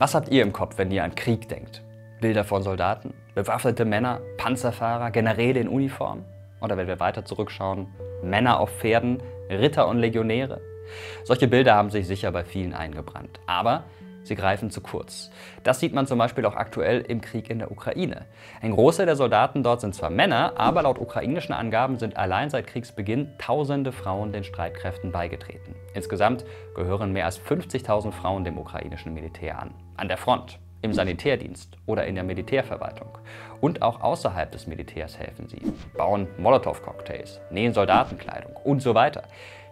Was habt ihr im Kopf, wenn ihr an Krieg denkt? Bilder von Soldaten, bewaffnete Männer, Panzerfahrer, Generäle in Uniform? Oder wenn wir weiter zurückschauen, Männer auf Pferden, Ritter und Legionäre? Solche Bilder haben sich sicher bei vielen eingebrannt. Aber Sie greifen zu kurz. Das sieht man zum Beispiel auch aktuell im Krieg in der Ukraine. Ein Großteil der Soldaten dort sind zwar Männer, aber laut ukrainischen Angaben sind allein seit Kriegsbeginn tausende Frauen den Streitkräften beigetreten. Insgesamt gehören mehr als 50.000 Frauen dem ukrainischen Militär an. An der Front, im Sanitärdienst oder in der Militärverwaltung. Und auch außerhalb des Militärs helfen sie. Bauen Molotow-Cocktails, nähen Soldatenkleidung und so weiter.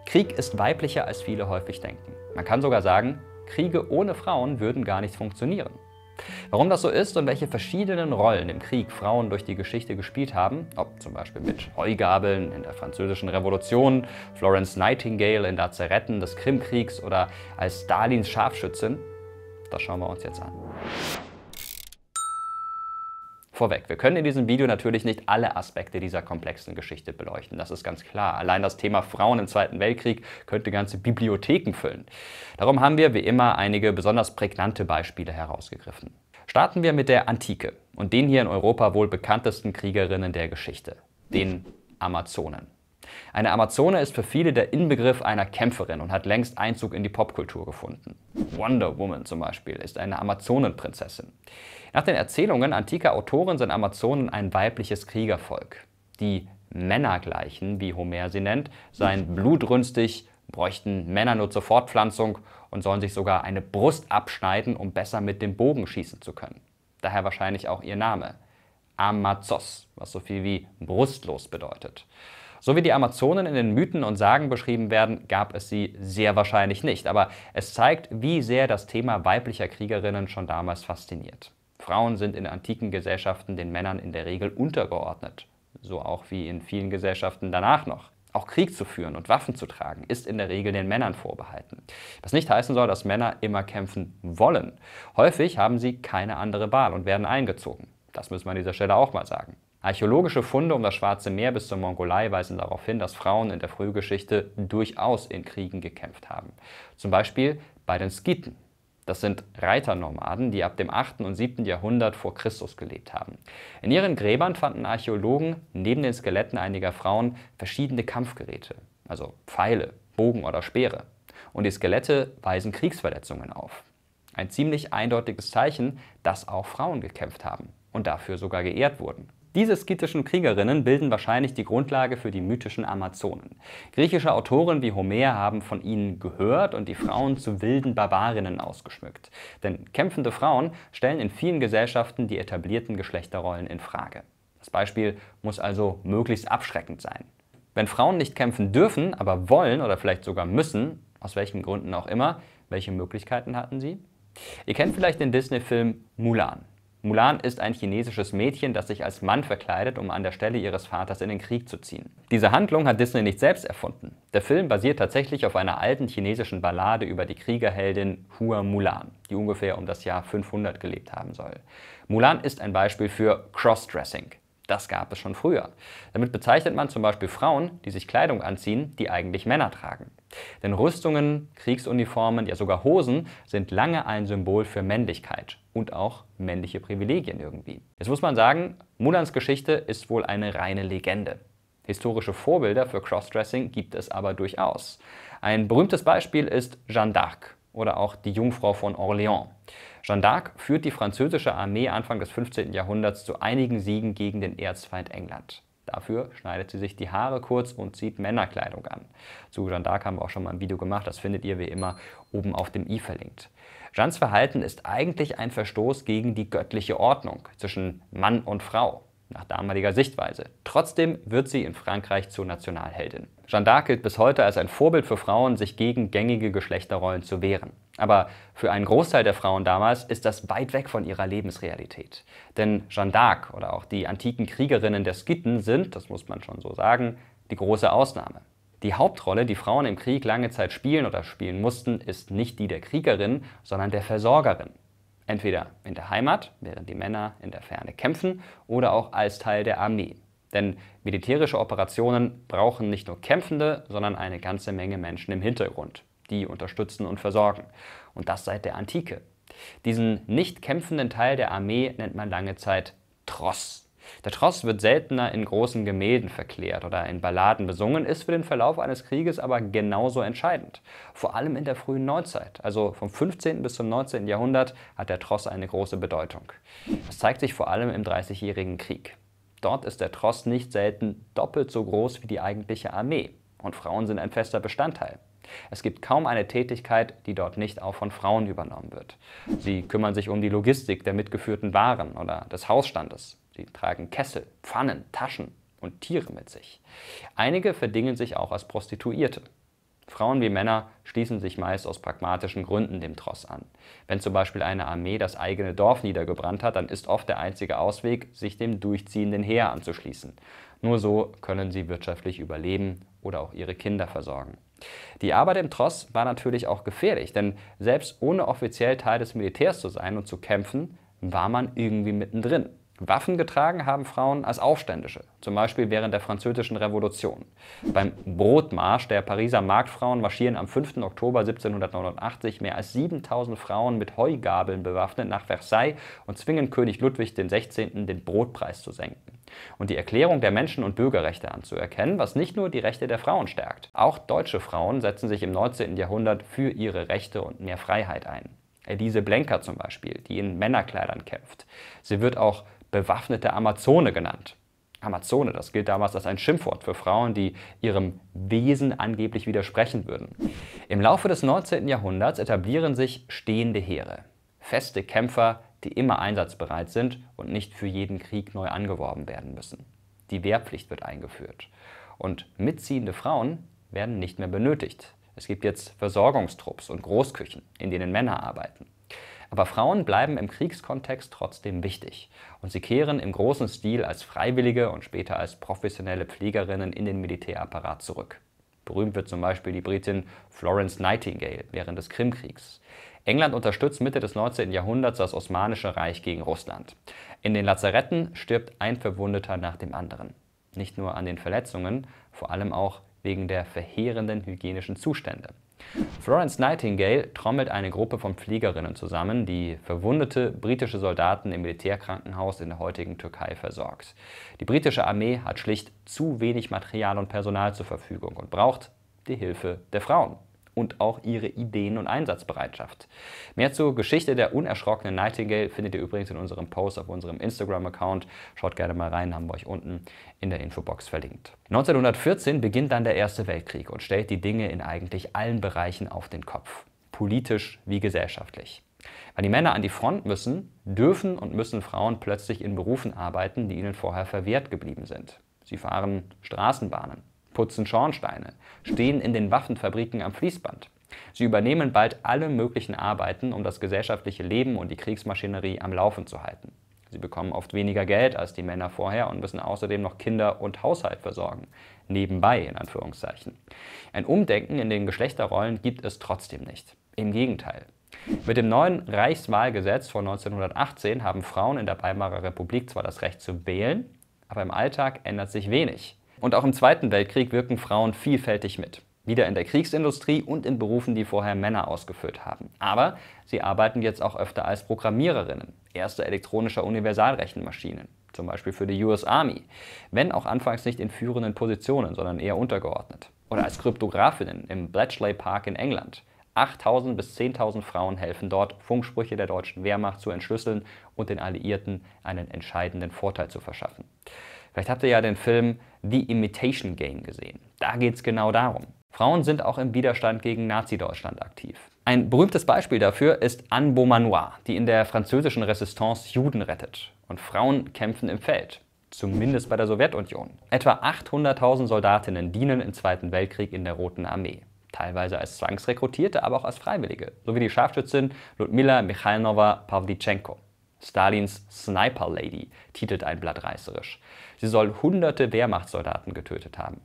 Krieg ist weiblicher, als viele häufig denken. Man kann sogar sagen, Kriege ohne Frauen würden gar nicht funktionieren. Warum das so ist und welche verschiedenen Rollen im Krieg Frauen durch die Geschichte gespielt haben, ob zum Beispiel mit Heugabeln in der Französischen Revolution, Florence Nightingale in Lazaretten des Krimkriegs oder als Stalins Scharfschützin, das schauen wir uns jetzt an vorweg. Wir können in diesem Video natürlich nicht alle Aspekte dieser komplexen Geschichte beleuchten, das ist ganz klar. Allein das Thema Frauen im Zweiten Weltkrieg könnte ganze Bibliotheken füllen. Darum haben wir wie immer einige besonders prägnante Beispiele herausgegriffen. Starten wir mit der Antike und den hier in Europa wohl bekanntesten Kriegerinnen der Geschichte, den Amazonen. Eine Amazone ist für viele der Inbegriff einer Kämpferin und hat längst Einzug in die Popkultur gefunden. Wonder Woman zum Beispiel ist eine Amazonenprinzessin. Nach den Erzählungen antiker Autoren sind Amazonen ein weibliches Kriegervolk. Die Männergleichen, wie Homer sie nennt, seien blutrünstig, bräuchten Männer nur zur Fortpflanzung und sollen sich sogar eine Brust abschneiden, um besser mit dem Bogen schießen zu können. Daher wahrscheinlich auch ihr Name. Amazos, was so viel wie brustlos bedeutet. So wie die Amazonen in den Mythen und Sagen beschrieben werden, gab es sie sehr wahrscheinlich nicht. Aber es zeigt, wie sehr das Thema weiblicher Kriegerinnen schon damals fasziniert. Frauen sind in antiken Gesellschaften den Männern in der Regel untergeordnet. So auch wie in vielen Gesellschaften danach noch. Auch Krieg zu führen und Waffen zu tragen ist in der Regel den Männern vorbehalten. Was nicht heißen soll, dass Männer immer kämpfen wollen. Häufig haben sie keine andere Wahl und werden eingezogen. Das müssen wir an dieser Stelle auch mal sagen. Archäologische Funde um das Schwarze Meer bis zur Mongolei weisen darauf hin, dass Frauen in der Frühgeschichte durchaus in Kriegen gekämpft haben. Zum Beispiel bei den Skiten. Das sind Reiternomaden, die ab dem 8. und 7. Jahrhundert vor Christus gelebt haben. In ihren Gräbern fanden Archäologen neben den Skeletten einiger Frauen verschiedene Kampfgeräte, also Pfeile, Bogen oder Speere. Und die Skelette weisen Kriegsverletzungen auf. Ein ziemlich eindeutiges Zeichen, dass auch Frauen gekämpft haben und dafür sogar geehrt wurden. Diese skitischen Kriegerinnen bilden wahrscheinlich die Grundlage für die mythischen Amazonen. Griechische Autoren wie Homer haben von ihnen gehört und die Frauen zu wilden Barbarinnen ausgeschmückt. Denn kämpfende Frauen stellen in vielen Gesellschaften die etablierten Geschlechterrollen in Frage. Das Beispiel muss also möglichst abschreckend sein. Wenn Frauen nicht kämpfen dürfen, aber wollen oder vielleicht sogar müssen, aus welchen Gründen auch immer, welche Möglichkeiten hatten sie? Ihr kennt vielleicht den Disney-Film Mulan. Mulan ist ein chinesisches Mädchen, das sich als Mann verkleidet, um an der Stelle ihres Vaters in den Krieg zu ziehen. Diese Handlung hat Disney nicht selbst erfunden. Der Film basiert tatsächlich auf einer alten chinesischen Ballade über die Kriegerheldin Hua Mulan, die ungefähr um das Jahr 500 gelebt haben soll. Mulan ist ein Beispiel für Crossdressing. Das gab es schon früher. Damit bezeichnet man zum Beispiel Frauen, die sich Kleidung anziehen, die eigentlich Männer tragen. Denn Rüstungen, Kriegsuniformen, ja sogar Hosen sind lange ein Symbol für Männlichkeit und auch männliche Privilegien irgendwie. Jetzt muss man sagen, Mulans Geschichte ist wohl eine reine Legende. Historische Vorbilder für Crossdressing gibt es aber durchaus. Ein berühmtes Beispiel ist Jeanne d'Arc oder auch die Jungfrau von Orléans. Jeanne d'Arc führt die französische Armee Anfang des 15. Jahrhunderts zu einigen Siegen gegen den Erzfeind England. Dafür schneidet sie sich die Haare kurz und zieht Männerkleidung an. Zu Jeanne d'Arc haben wir auch schon mal ein Video gemacht, das findet ihr wie immer oben auf dem i verlinkt. Jeannes Verhalten ist eigentlich ein Verstoß gegen die göttliche Ordnung zwischen Mann und Frau, nach damaliger Sichtweise. Trotzdem wird sie in Frankreich zur Nationalheldin. Jeanne d'Arc gilt bis heute als ein Vorbild für Frauen, sich gegen gängige Geschlechterrollen zu wehren. Aber für einen Großteil der Frauen damals ist das weit weg von ihrer Lebensrealität. Denn Jeanne d'Arc oder auch die antiken Kriegerinnen der Skiten sind, das muss man schon so sagen, die große Ausnahme. Die Hauptrolle, die Frauen im Krieg lange Zeit spielen oder spielen mussten, ist nicht die der Kriegerin, sondern der Versorgerin. Entweder in der Heimat, während die Männer in der Ferne kämpfen, oder auch als Teil der Armee. Denn militärische Operationen brauchen nicht nur Kämpfende, sondern eine ganze Menge Menschen im Hintergrund die unterstützen und versorgen. Und das seit der Antike. Diesen nicht kämpfenden Teil der Armee nennt man lange Zeit Tross. Der Tross wird seltener in großen Gemälden verklärt oder in Balladen besungen, ist für den Verlauf eines Krieges aber genauso entscheidend. Vor allem in der frühen Neuzeit, also vom 15. bis zum 19. Jahrhundert, hat der Tross eine große Bedeutung. Das zeigt sich vor allem im Dreißigjährigen Krieg. Dort ist der Tross nicht selten doppelt so groß wie die eigentliche Armee. Und Frauen sind ein fester Bestandteil. Es gibt kaum eine Tätigkeit, die dort nicht auch von Frauen übernommen wird. Sie kümmern sich um die Logistik der mitgeführten Waren oder des Hausstandes. Sie tragen Kessel, Pfannen, Taschen und Tiere mit sich. Einige verdingen sich auch als Prostituierte. Frauen wie Männer schließen sich meist aus pragmatischen Gründen dem Tross an. Wenn zum Beispiel eine Armee das eigene Dorf niedergebrannt hat, dann ist oft der einzige Ausweg, sich dem durchziehenden Heer anzuschließen. Nur so können sie wirtschaftlich überleben oder auch ihre Kinder versorgen. Die Arbeit im Tross war natürlich auch gefährlich, denn selbst ohne offiziell Teil des Militärs zu sein und zu kämpfen, war man irgendwie mittendrin. Waffen getragen haben Frauen als Aufständische, zum Beispiel während der Französischen Revolution. Beim Brotmarsch der Pariser Marktfrauen marschieren am 5. Oktober 1789 mehr als 7000 Frauen mit Heugabeln bewaffnet nach Versailles und zwingen König Ludwig XVI. den Brotpreis zu senken und die Erklärung der Menschen- und Bürgerrechte anzuerkennen, was nicht nur die Rechte der Frauen stärkt. Auch deutsche Frauen setzen sich im 19. Jahrhundert für ihre Rechte und mehr Freiheit ein. Elise Blenker zum Beispiel, die in Männerkleidern kämpft. Sie wird auch bewaffnete Amazone genannt. Amazone, das gilt damals als ein Schimpfwort für Frauen, die ihrem Wesen angeblich widersprechen würden. Im Laufe des 19. Jahrhunderts etablieren sich stehende Heere, feste Kämpfer die immer einsatzbereit sind und nicht für jeden Krieg neu angeworben werden müssen. Die Wehrpflicht wird eingeführt. Und mitziehende Frauen werden nicht mehr benötigt. Es gibt jetzt Versorgungstrupps und Großküchen, in denen Männer arbeiten. Aber Frauen bleiben im Kriegskontext trotzdem wichtig. Und sie kehren im großen Stil als Freiwillige und später als professionelle Pflegerinnen in den Militärapparat zurück. Berühmt wird zum Beispiel die Britin Florence Nightingale während des Krimkriegs. England unterstützt Mitte des 19. Jahrhunderts das Osmanische Reich gegen Russland. In den Lazaretten stirbt ein Verwundeter nach dem anderen. Nicht nur an den Verletzungen, vor allem auch wegen der verheerenden hygienischen Zustände. Florence Nightingale trommelt eine Gruppe von Fliegerinnen zusammen, die verwundete britische Soldaten im Militärkrankenhaus in der heutigen Türkei versorgt. Die britische Armee hat schlicht zu wenig Material und Personal zur Verfügung und braucht die Hilfe der Frauen und auch ihre Ideen und Einsatzbereitschaft. Mehr zur Geschichte der unerschrockenen Nightingale findet ihr übrigens in unserem Post auf unserem Instagram-Account. Schaut gerne mal rein, haben wir euch unten in der Infobox verlinkt. 1914 beginnt dann der Erste Weltkrieg und stellt die Dinge in eigentlich allen Bereichen auf den Kopf. Politisch wie gesellschaftlich. Weil die Männer an die Front müssen, dürfen und müssen Frauen plötzlich in Berufen arbeiten, die ihnen vorher verwehrt geblieben sind. Sie fahren Straßenbahnen putzen Schornsteine, stehen in den Waffenfabriken am Fließband. Sie übernehmen bald alle möglichen Arbeiten, um das gesellschaftliche Leben und die Kriegsmaschinerie am Laufen zu halten. Sie bekommen oft weniger Geld als die Männer vorher und müssen außerdem noch Kinder und Haushalt versorgen. Nebenbei in Anführungszeichen. Ein Umdenken in den Geschlechterrollen gibt es trotzdem nicht. Im Gegenteil. Mit dem neuen Reichswahlgesetz von 1918 haben Frauen in der Weimarer Republik zwar das Recht zu wählen, aber im Alltag ändert sich wenig. Und auch im Zweiten Weltkrieg wirken Frauen vielfältig mit. Wieder in der Kriegsindustrie und in Berufen, die vorher Männer ausgeführt haben. Aber sie arbeiten jetzt auch öfter als Programmiererinnen, erste elektronischer Universalrechenmaschinen, zum Beispiel für die US Army. Wenn auch anfangs nicht in führenden Positionen, sondern eher untergeordnet. Oder als Kryptografinnen im Bletchley Park in England. 8.000 bis 10.000 Frauen helfen dort, Funksprüche der deutschen Wehrmacht zu entschlüsseln und den Alliierten einen entscheidenden Vorteil zu verschaffen. Vielleicht habt ihr ja den Film The Imitation Game gesehen. Da geht es genau darum. Frauen sind auch im Widerstand gegen Nazi-Deutschland aktiv. Ein berühmtes Beispiel dafür ist Anne Beaumanoir, die in der französischen Resistance Juden rettet. Und Frauen kämpfen im Feld, zumindest bei der Sowjetunion. Etwa 800.000 Soldatinnen dienen im Zweiten Weltkrieg in der Roten Armee. Teilweise als Zwangsrekrutierte, aber auch als Freiwillige, sowie die Scharfschützin Ludmila Mikhailova Pavlichenko. Stalins Sniper Lady, titelt ein Blatt reißerisch. Sie soll hunderte Wehrmachtssoldaten getötet haben.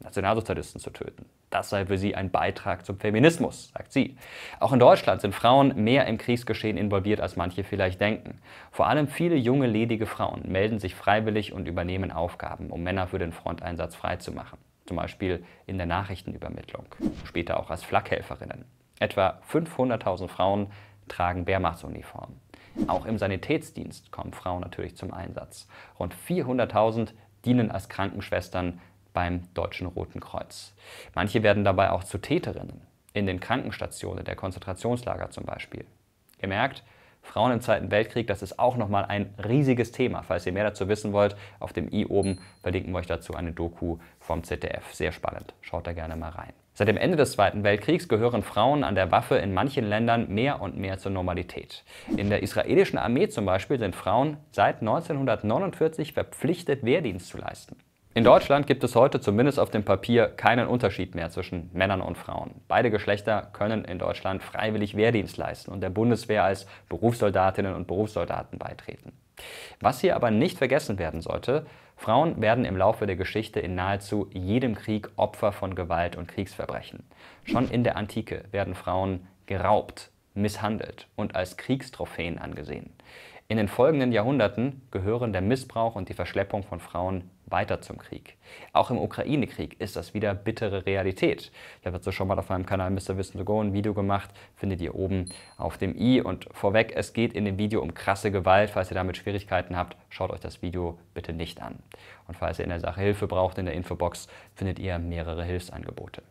Nationalsozialisten zu töten. Das sei für sie ein Beitrag zum Feminismus, sagt sie. Auch in Deutschland sind Frauen mehr im Kriegsgeschehen involviert, als manche vielleicht denken. Vor allem viele junge, ledige Frauen melden sich freiwillig und übernehmen Aufgaben, um Männer für den Fronteinsatz freizumachen. Zum Beispiel in der Nachrichtenübermittlung, später auch als Flakhelferinnen. Etwa 500.000 Frauen tragen Wehrmachtsuniformen. Auch im Sanitätsdienst kommen Frauen natürlich zum Einsatz. Rund 400.000 dienen als Krankenschwestern beim Deutschen Roten Kreuz. Manche werden dabei auch zu Täterinnen, in den Krankenstationen der Konzentrationslager zum Beispiel. Ihr merkt, Frauen im Zweiten Weltkrieg, das ist auch nochmal ein riesiges Thema. Falls ihr mehr dazu wissen wollt, auf dem i oben verlinken wir euch dazu eine Doku vom ZDF. Sehr spannend, schaut da gerne mal rein. Seit dem Ende des Zweiten Weltkriegs gehören Frauen an der Waffe in manchen Ländern mehr und mehr zur Normalität. In der israelischen Armee zum Beispiel sind Frauen seit 1949 verpflichtet, Wehrdienst zu leisten. In Deutschland gibt es heute zumindest auf dem Papier keinen Unterschied mehr zwischen Männern und Frauen. Beide Geschlechter können in Deutschland freiwillig Wehrdienst leisten und der Bundeswehr als Berufssoldatinnen und Berufssoldaten beitreten. Was hier aber nicht vergessen werden sollte, Frauen werden im Laufe der Geschichte in nahezu jedem Krieg Opfer von Gewalt und Kriegsverbrechen. Schon in der Antike werden Frauen geraubt, misshandelt und als Kriegstrophäen angesehen. In den folgenden Jahrhunderten gehören der Missbrauch und die Verschleppung von Frauen weiter zum Krieg. Auch im Ukraine-Krieg ist das wieder bittere Realität. Ich habe dazu schon mal auf meinem Kanal Mr. Wissen to Go ein Video gemacht, findet ihr oben auf dem i. Und vorweg, es geht in dem Video um krasse Gewalt. Falls ihr damit Schwierigkeiten habt, schaut euch das Video bitte nicht an. Und falls ihr in der Sache Hilfe braucht, in der Infobox findet ihr mehrere Hilfsangebote.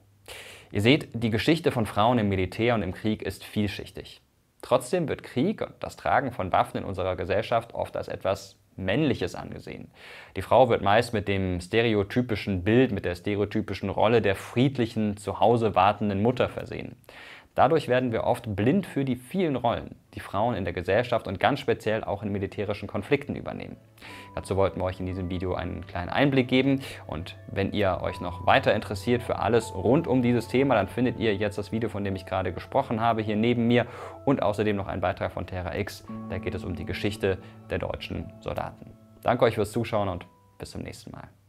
Ihr seht, die Geschichte von Frauen im Militär und im Krieg ist vielschichtig. Trotzdem wird Krieg und das Tragen von Waffen in unserer Gesellschaft oft als etwas Männliches angesehen. Die Frau wird meist mit dem stereotypischen Bild, mit der stereotypischen Rolle der friedlichen, zu Hause wartenden Mutter versehen. Dadurch werden wir oft blind für die vielen Rollen, die Frauen in der Gesellschaft und ganz speziell auch in militärischen Konflikten übernehmen. Dazu wollten wir euch in diesem Video einen kleinen Einblick geben und wenn ihr euch noch weiter interessiert für alles rund um dieses Thema, dann findet ihr jetzt das Video, von dem ich gerade gesprochen habe, hier neben mir und außerdem noch einen Beitrag von Terra X, da geht es um die Geschichte der deutschen Soldaten. Danke euch fürs Zuschauen und bis zum nächsten Mal.